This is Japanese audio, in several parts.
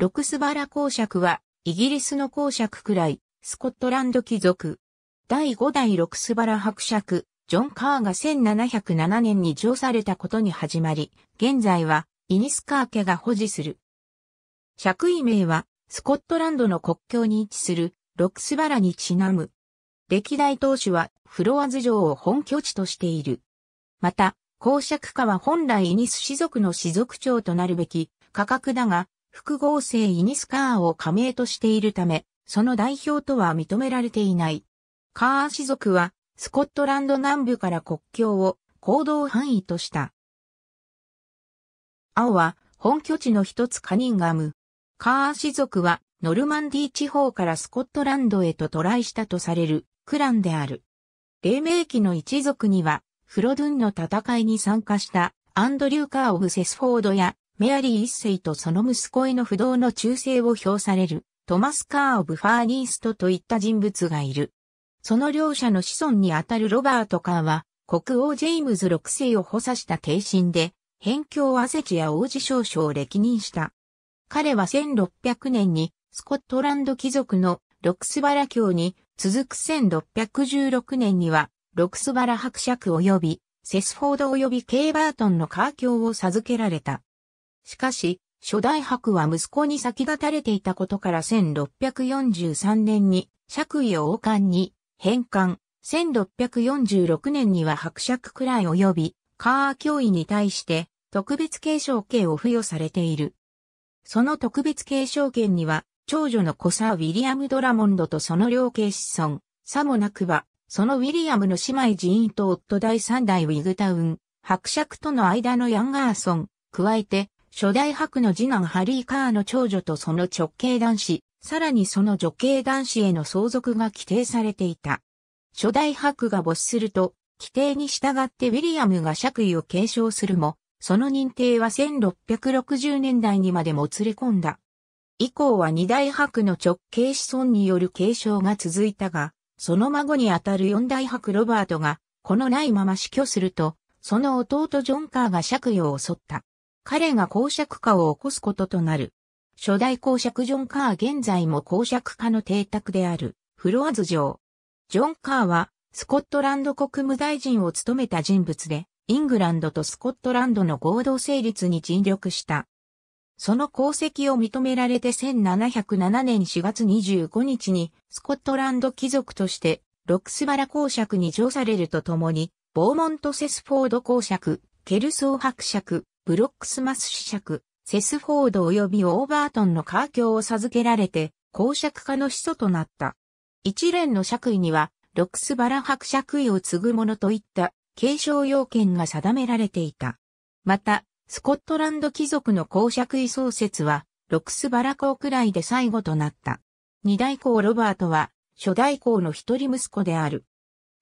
ロクスバラ公爵は、イギリスの公爵くらい、スコットランド貴族。第5代ロクスバラ伯爵、ジョン・カーが1707年に上されたことに始まり、現在は、イニスカー家が保持する。爵位名は、スコットランドの国境に位置する、ロクスバラにちなむ。歴代当主は、フロアズ城を本拠地としている。また、公爵家は本来イニス氏族の氏族長となるべき、価格だが、複合性イニスカーを加盟としているため、その代表とは認められていない。カー氏族は、スコットランド南部から国境を行動範囲とした。青は、本拠地の一つカニンガム。カー氏族は、ノルマンディ地方からスコットランドへと渡来したとされるクランである。黎明期の一族には、フロドゥンの戦いに参加したアンドリュー・カー・オブ・セスフォードやメアリー一世とその息子への不動の忠誠を評される、トマス・カー・オブ・ファーリーストといった人物がいる。その両者の子孫にあたるロバート・カーは、国王ジェイムズ6世を補佐した帝臣で、辺境アセチや王子少将を歴任した。彼は1600年に、スコットランド貴族のロクスバラ教に、続く1616年には、ロクスバラ伯爵及び、セスフォード及びケイバートンのカー教を授けられた。しかし、初代伯は息子に先立たれていたことから1643年に爵位を王冠に返還、1646年には伯爵くらい及び、カー教員に対して特別継承権を付与されている。その特別継承権には、長女の子サー・ウィリアム・ドラモンドとその両系子孫、さもなくば、そのウィリアムの姉妹寺院と夫第三代ウィグタウン、伯爵との間のヤンガーソン、加えて、初代白の次男ハリー・カーの長女とその直系男子、さらにその女系男子への相続が規定されていた。初代白が没すると、規定に従ってウィリアムが爵位を継承するも、その認定は1660年代にまでもつれ込んだ。以降は二代白の直系子孫による継承が続いたが、その孫にあたる四代白ロバートが、このないまま死去すると、その弟ジョンカーが爵位を襲った。彼が公爵化を起こすこととなる。初代公爵ジョン・カー現在も公爵化の邸宅であるフロアズ城。ジョン・カーはスコットランド国務大臣を務めた人物で、イングランドとスコットランドの合同成立に尽力した。その功績を認められて1707年4月25日にスコットランド貴族としてロックスバラ公爵に上されるとともに、ボーモント・セスフォード公爵、ケルソー伯爵、ブロックスマス子爵、セスフォード及びオーバートンのカーを授けられて、公爵家の始祖となった。一連の爵位には、ロクスバラ伯爵位を継ぐものといった継承要件が定められていた。また、スコットランド貴族の公爵位創設は、ロクスバラ公くらいで最後となった。二代公ロバートは、初代公の一人息子である。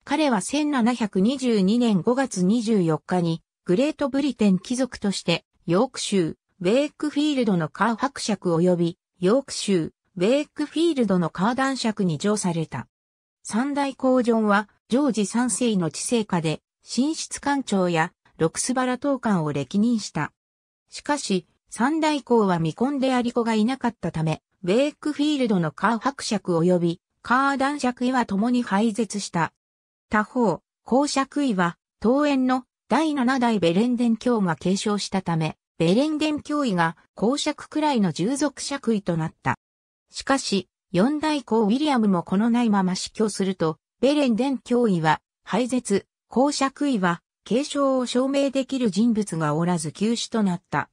彼は1722年5月24日に、グレートブリテン貴族として、ヨーク州、ウェイクフィールドのカー伯爵及び、ヨーク州、ウェイクフィールドのカー男爵に上された。三大工場は、ジョージ三世の治世下で、寝室官長や、ロクスバラ党官を歴任した。しかし、三大公は未婚であり子がいなかったため、ウェイクフィールドのカー伯爵及び、カー男爵位は共に廃絶した。他方、公爵位は、当園の第七代ベレンデン教が継承したため、ベレンデン教位が公爵くらいの従属爵位となった。しかし、四代公ウィリアムもこのないまま死去すると、ベレンデン教位は廃絶、公爵位は継承を証明できる人物がおらず休止となった。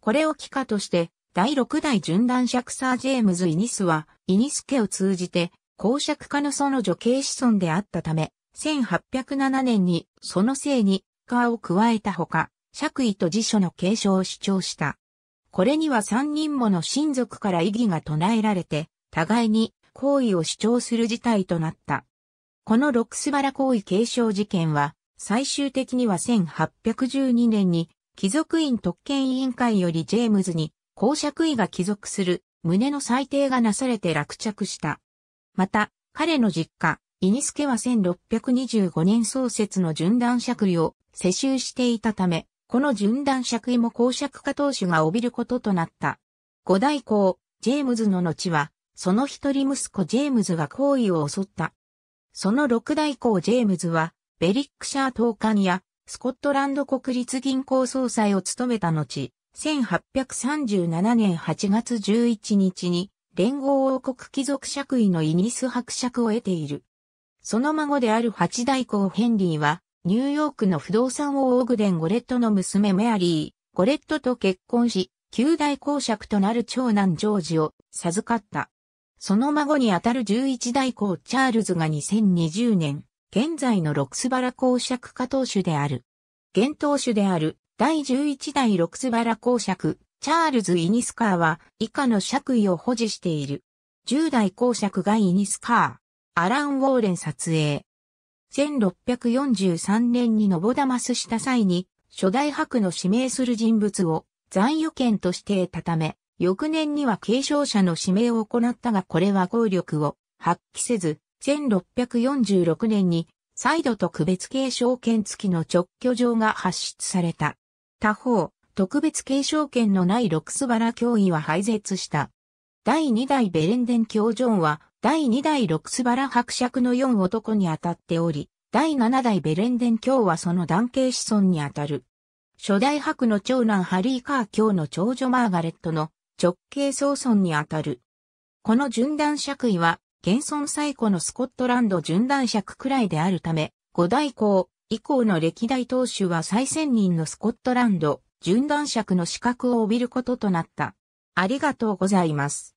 これを帰化として、第六代順断爵サージェームズ・イニスは、イニス家を通じて、公爵家のその女系子孫であったため、1807年にその姓にカーを加えたほか、爵位と辞書の継承を主張した。これには三人もの親族から異議が唱えられて、互いに行為を主張する事態となった。このロックスバラ行為継承事件は、最終的には1812年に、貴族院特権委員会よりジェームズに公爵位が帰属する旨の裁定がなされて落着した。また、彼の実家、イニスケは1625年創設の順断借料、世襲していたため、この順断爵位も公爵家当主が帯びることとなった。五代公、ジェームズの後は、その一人息子ジェームズが行為を襲った。その六代公ジェームズは、ベリックシャー投官や、スコットランド国立銀行総裁を務めた後、1837年8月11日に、連合王国貴族爵位のイギス伯爵を得ている。その孫である八代公ヘンリーは、ニューヨークの不動産王オグデン・ゴレットの娘メアリー、ゴレットと結婚し、九大公爵となる長男ジョージを授かった。その孫にあたる11代公チャールズが2020年、現在のロクスバラ公爵家当主である。現当主である第11代ロクスバラ公爵、チャールズ・イニスカーは以下の爵位を保持している。10代公爵がイニスカー。アラン・ウォーレン撮影。1643年にノボダマスした際に、初代白の指名する人物を残余権として得たため、翌年には継承者の指名を行ったがこれは効力を発揮せず、1646年に再度特別継承権付きの直居状が発出された。他方、特別継承権のない六スバラ教位は廃絶した。第2代ベレンデン教ジョンは第2代ロクスバラ伯爵の4男にあたっており、第7代ベレンデン卿はその男系子孫にあたる。初代伯の長男ハリー・カー卿の長女マーガレットの直系曾孫にあたる。この順断爵位は、現存最古のスコットランド順断爵くらいであるため、五代公以降の歴代当主は最先人のスコットランド順断爵の資格を帯びることとなった。ありがとうございます。